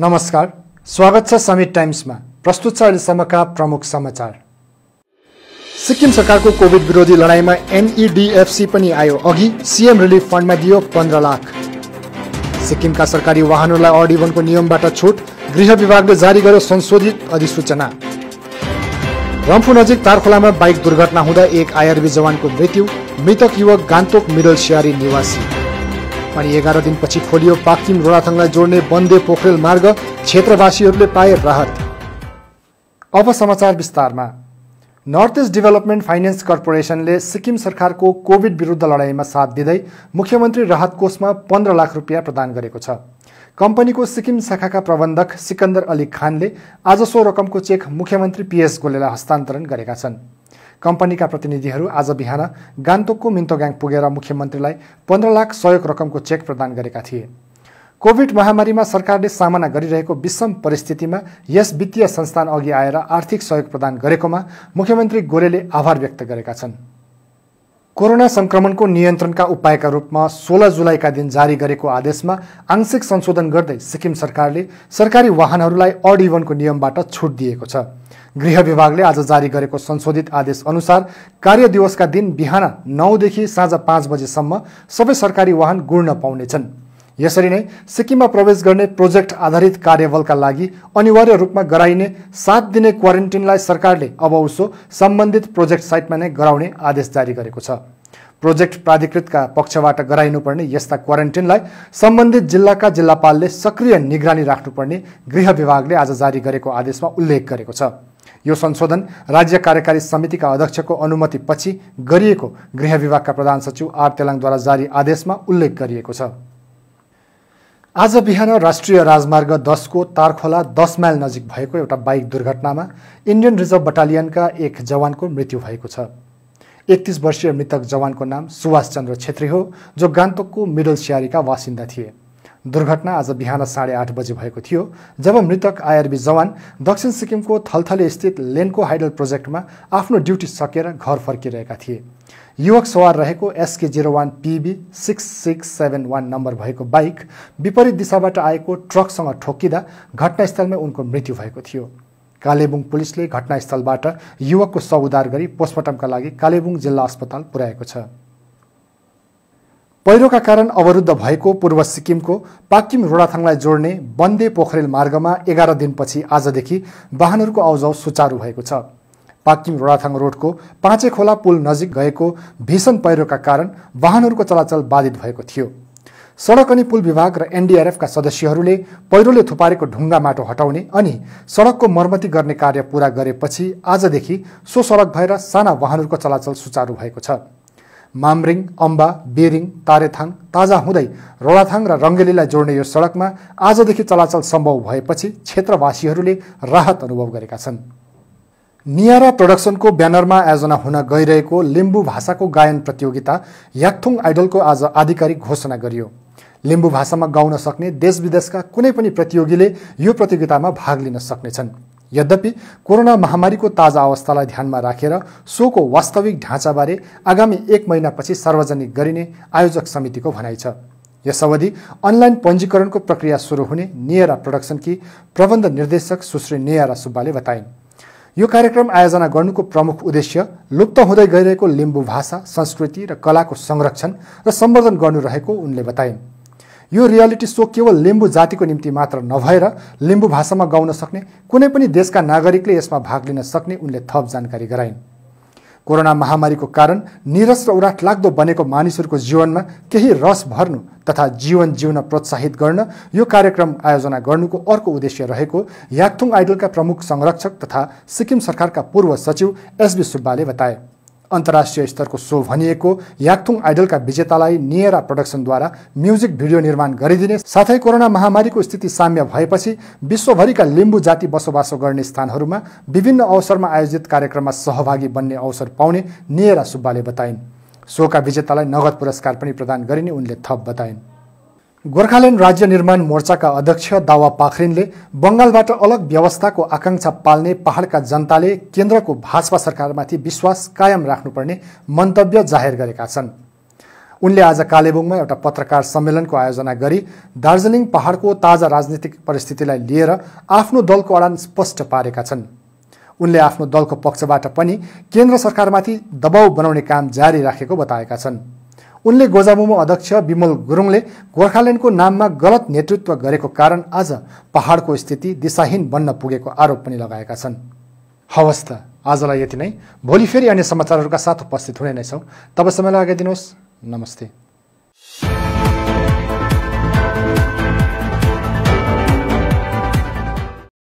नमस्कार स्वागत छ समिट टाइम्समा प्रस्तुत छ अहिलेसम्मका प्रमुख समाचार सिक्किम सरकारको कोभिड विरोधी लडाइँमा एनइडिएफसी पनि आयो अघि सिएम रिलिफ फन्डमा दियो पन्ध्र लाख सिक्किमका सरकारी वाहनहरूलाई अडिभनको नियमबाट छुट गृह विभागले जारी गर्यो संशोधित अधिसूचना रम्फू नजिक तारखोलामा बाइक दुर्घटना हुँदा एक आइआरबी जवानको मृत्यु मृतक युवक गान्तोक मिडल सियारी निवासी अनि एघार दिनपछि खोलियो पाकिम रोडाथङलाई जोड्ने बन्दे पोखरेल मार्ग क्षेत्रवासीहरूले पाए राहत अब समाचार विस्तारमा नर्थ इस्ट डेभलपमेन्ट फाइनेन्स कर्पोरेसनले सिक्किम सरकारको कोभिड विरुद्ध लडाइँमा साथ दिँदै मुख्यमन्त्री राहत कोषमा पन्ध्र लाख रुपियाँ प्रदान गरेको छ कम्पनीको सिक्किम शाखाका प्रबन्धक सिकन्दर अली खानले आज सो रकमको चेक मुख्यमन्त्री पिएस गोलेलाई हस्तान्तरण गरेका छन् कम्पनीका प्रतिनिधिहरू आज बिहान गान्तोकको मिन्तोग्याङ पुगेर मुख्यमन्त्रीलाई पन्ध्र लाख सहयोग रकमको चेक प्रदान गरेका थिए कोभिड महामारीमा सरकारले सामना गरिरहेको विषम परिस्थितिमा यस वित्तीय संस्थान अघि आएर आर्थिक सहयोग प्रदान गरेकोमा मुख्यमन्त्री गोरेले आभार व्यक्त गरेका छन् कोरोना संक्रमणको नियन्त्रणका उपायका रूपमा सोह्र जुलाईका दिन जारी गरेको आदेशमा आंशिक संशोधन गर्दै सिक्किम सरकारले सरकारी वाहनहरूलाई अड इभनको नियमबाट छुट दिएको छ गृह विभागले आज जारी गरेको संशोधित आदेश अनुसार कार्य दिवसका दिन बिहान नौदेखि साँझ पाँच बजेसम्म सबै सरकारी वाहन गुड्न पाउनेछन् यसरी नै सिक्किममा प्रवेश गर्ने प्रोजेक्ट आधारित कार्यबलका लागि अनिवार्य रूपमा गराइने सात दिने क्वारेन्टिनलाई सरकारले अब उसो सम्बन्धित प्रोजेक्ट साइटमा नै गराउने आदेश जारी गरेको छ प्रोजेक्ट प्राधिकृतका पक्षबाट गराइनुपर्ने यस्ता क्वारेन्टिनलाई सम्बन्धित जिल्लाका जिल्लापालले सक्रिय निगरानी राख्नुपर्ने गृह विभागले आज जारी गरेको आदेशमा उल्लेख गरेको छ यो संशोधन राज्य कार्यकारी समितिका अध्यक्षको अनुमतिपछि गरिएको गृह विभागका प्रधान सचिव आर तेलाङद्वारा जारी आदेशमा उल्लेख गरिएको छ आज बिहान राष्ट्रिय राजमार्ग दसको तारखोला दस माइल नजिक भएको एउटा बाइक दुर्घटनामा इन्डियन रिजर्भ बटालियनका एक जवानको मृत्यु भएको छ एकतिस वर्षीय मृतक जवानको नाम सुभाष चन्द्र छेत्री हो जो गान्तोकको मिडल सियारीका वासिन्दा थिए दुर्घटना आज बिहान साढे आठ बजे भएको थियो जब मृतक आइआरबी जवान दक्षिण सिक्किमको थलथले स्थित लेन्को हाइडल प्रोजेक्टमा आफ्नो ड्युटी सकेर घर फर्किरहेका थिए युवक सवार रहेको S K zero one P B six six seven one number भएको बाइक विपरीत दिशाबाट आएको ट्रकसँग ठोकिँदा घटनास्थलमै उनको मृत्यु भएको थियो कालेबुङ पुलिसले घटनास्थलबाट युवकको उद्धार गरी पोस्टमार्टमका लागि कालेबुङ जिल्ला अस्पताल पुर्याएको छ पहिरोका कारण अवरुद्ध भएको पूर्व सिक्किमको पाकिम रोडाथाङलाई जोड्ने बन्दे पोखरेल मार्गमा एघार दिनपछि आजदेखि वाहनहरूको आउजाउ सुचारू भएको छ पाकिम रोडाथाङ रोडको पाँचे खोला पुल नजिक गएको भीषण पहिरोका कारण वाहनहरूको चलाचल बाधित भएको थियो सडक अनि पुल विभाग र एनडिआरएफका सदस्यहरूले पहिरोले थुपारेको ढुङ्गा माटो हटाउने अनि सडकको मर्मती गर्ने कार्य पूरा गरेपछि आजदेखि सो सडक भएर साना वाहनहरूको चलाचल सुचारू भएको छ मामरिङ अम्बा बेरिङ तारेथाङ ताजा हुँदै रोडाथाङ र रङ्गेलीलाई जोड्ने यो सडकमा आजदेखि चलाचल सम्भव भएपछि क्षेत्रवासीहरूले राहत अनुभव गरेका छन् नियारा प्रोडक्सनको ब्यानरमा आयोजना हुन गइरहेको लिम्बू भाषाको गायन प्रतियोगिता याक्थुङ आइडलको आज आधिकारिक घोषणा गरियो लिम्बू भाषामा गाउन सक्ने देश विदेशका कुनै पनि प्रतियोगीले यो प्रतियोगितामा भाग लिन सक्नेछन् यद्यपि कोरोना महामारीको ताजा अवस्थालाई ध्यानमा राखेर सोको वास्तविक ढाँचाबारे आगामी एक महिनापछि सार्वजनिक गरिने आयोजक समितिको भनाइ छ यस अवधि अनलाइन पञ्जीकरणको प्रक्रिया सुरु हुने नियरा प्रडक्सनकी प्रबन्ध निर्देशक सुश्री नियरा सुब्बाले बताइन् यो कार्यक्रम आयोजना गर्नुको प्रमुख उद्देश्य लुप्त हुँदै गइरहेको लिम्बू भाषा संस्कृति र कलाको संरक्षण र सम्वर्धन गर्नु रहेको उनले बताइन् यो रियालिटी सो केवल लिम्बू जातिको निम्ति मात्र नभएर लिम्बू भाषामा गाउन सक्ने कुनै पनि देशका नागरिकले यसमा भाग लिन सक्ने उनले थप जानकारी गराइन् कोरोना महामारीको कारण निरस र उराट लाग्दो बनेको मानिसहरूको जीवनमा केही रस भर्नु तथा जीवन जिउन प्रोत्साहित गर्न यो कार्यक्रम आयोजना गर्नुको अर्को उद्देश्य रहेको याक्थुङ आइडलका प्रमुख संरक्षक तथा सिक्किम सरकारका पूर्व सचिव एसबी सुब्बाले बताए अन्तर्राष्ट्रिय स्तरको सो भनिएको याक्थुङ आइडलका विजेतालाई नियरा प्रडक्सनद्वारा म्युजिक भिडियो निर्माण गरिदिने साथै कोरोना महामारीको स्थिति साम्य भएपछि विश्वभरिका लिम्बू जाति बसोबासो गर्ने स्थानहरूमा विभिन्न अवसरमा आयोजित कार्यक्रममा सहभागी बन्ने अवसर पाउने नियरा सुब्बाले बताइन् सोका विजेतालाई नगद पुरस्कार पनि प्रदान गरिने उनले थप बताइन् गोर्खाल्यान्ड राज्य निर्माण मोर्चाका अध्यक्ष दावा पाखरिनले बङ्गालबाट अलग व्यवस्थाको आकाङ्क्षा पाल्ने पहाड़का जनताले केन्द्रको भाजपा सरकारमाथि विश्वास कायम राख्नुपर्ने मन्तव्य जाहेर गरेका छन् उनले आज कालेबुङमा एउटा पत्रकार सम्मेलनको आयोजना गरी दार्जिलिङ पहाड़को ताजा राजनीतिक परिस्थितिलाई लिएर आफ्नो दलको अडान स्पष्ट पारेका छन् उनले आफ्नो दलको पक्षबाट पनि केन्द्र सरकारमाथि दबाउ बनाउने काम जारी राखेको बताएका छन् उनले गोजामुमो अध्यक्ष विमल गुरुङले गोर्खाल्यान्डको नाममा गलत नेतृत्व गरेको कारण आज पहाडको स्थिति दिशाहीन बन्न पुगेको आरोप पनि लगाएका छन् हवस् त आजलाई यति नै भोलि फेरि अन्य समाचारहरूका साथ उपस्थित हुने नै छौँ समय आगाइदिनुहोस् नमस्ते